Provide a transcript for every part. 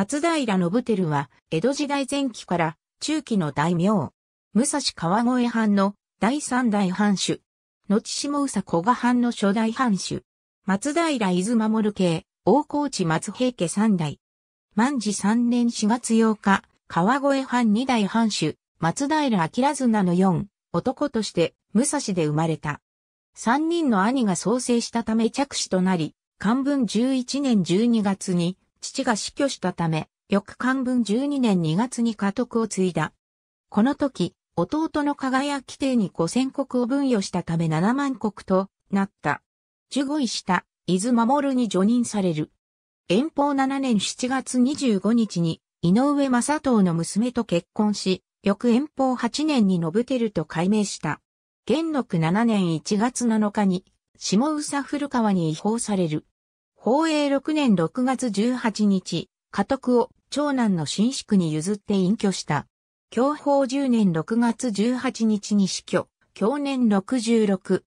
松平信輝は、江戸時代前期から中期の大名。武蔵川越藩の第三代藩主。後下宇佐古賀藩の初代藩主。松平伊豆守家、大河内松平家三代。万治三年4月8日、川越藩二代藩主、松平明綱の四、男として武蔵で生まれた。三人の兄が創生したため着手となり、漢文11年12月に父が死去したため、翌漢文12年2月に家督を継いだ。この時、弟の輝き帝に五千国を分与したため七万国となった。受護位した、伊豆守に除任される。遠方7年7月25日に、井上正藤の娘と結婚し、翌遠方8年に信ると改名した。元禄7年1月7日に、下宇佐古川に違法される。宝永6年6月18日、家督を長男の新宿に譲って隠居した。享保10年6月18日に死去、享年66。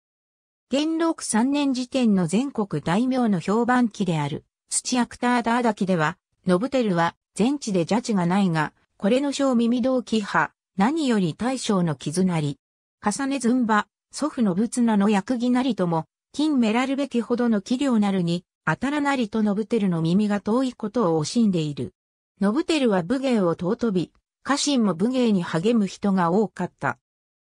元禄3年時点の全国大名の評判記である、土アクターダーダ記では、ノブテルは全地で邪知がないが、これの小耳同期派、何より大将の傷なり。重ねずんば、祖父の仏名の役儀なりとも、金メラルべきほどの器量なるに、当たらなりとノブテルの耳が遠いことを惜しんでいる。ノブテルは武芸を尊び、家臣も武芸に励む人が多かった。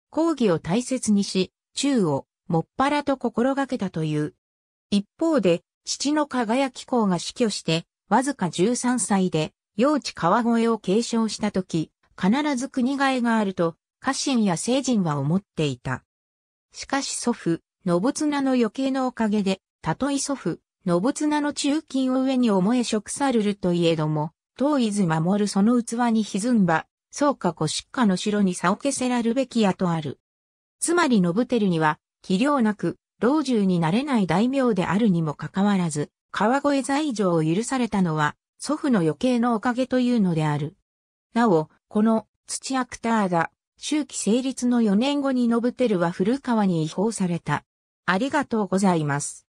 講義を大切にし、宙をもっぱらと心がけたという。一方で、父の輝き公が死去して、わずか13歳で、用地川越を継承したとき、必ず国替えがあると、家臣や聖人は思っていた。しかし祖父、信綱の余計のおかげで、たとえ祖父、信綱の中金を上に思え食さるるといえども、遠いず守るその器に歪んば、そうかしっかの城に差を消せらるべきやとある。つまり信るには、器量なく、老中になれない大名であるにもかかわらず、川越在状を許されたのは、祖父の余計のおかげというのである。なお、この、土アクターだ、周期成立の4年後に信るは古川に違法された。ありがとうございます。